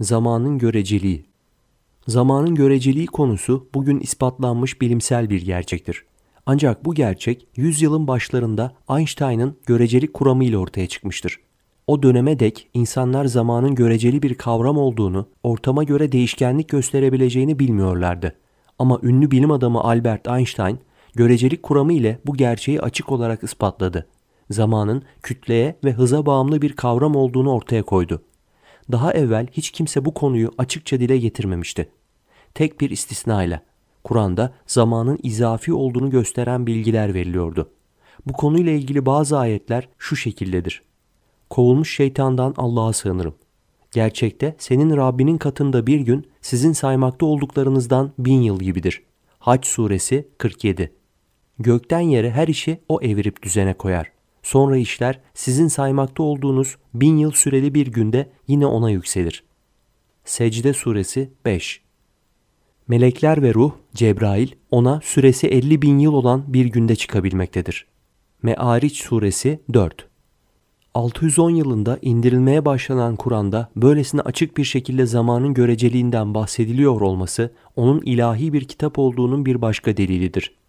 Zamanın göreceliği. Zamanın göreceliği konusu bugün ispatlanmış bilimsel bir gerçektir. Ancak bu gerçek yüzyılın başlarında Einstein'ın görecelik kuramı ile ortaya çıkmıştır. O döneme dek insanlar zamanın göreceli bir kavram olduğunu, ortama göre değişkenlik gösterebileceğini bilmiyorlardı. Ama ünlü bilim adamı Albert Einstein, görecelik kuramı ile bu gerçeği açık olarak ispatladı. Zamanın kütleye ve hıza bağımlı bir kavram olduğunu ortaya koydu daha evvel hiç kimse bu konuyu açıkça dile getirmemişti. Tek bir istisnayla Kur'an'da zamanın izafi olduğunu gösteren bilgiler veriliyordu. Bu konuyla ilgili bazı ayetler şu şekildedir. Kovulmuş şeytandan Allah'a sığınırım. Gerçekte senin Rabbinin katında bir gün sizin saymakta olduklarınızdan bin yıl gibidir. Haç suresi 47 Gökten yere her işi o evirip düzene koyar. Sonra işler sizin saymakta olduğunuz bin yıl süreli bir günde yine ona yükselir. Secde Suresi 5 Melekler ve ruh, Cebrail, ona süresi 50 bin yıl olan bir günde çıkabilmektedir. Meariç Suresi 4 610 yılında indirilmeye başlanan Kur'an'da böylesine açık bir şekilde zamanın göreceliğinden bahsediliyor olması onun ilahi bir kitap olduğunun bir başka delilidir.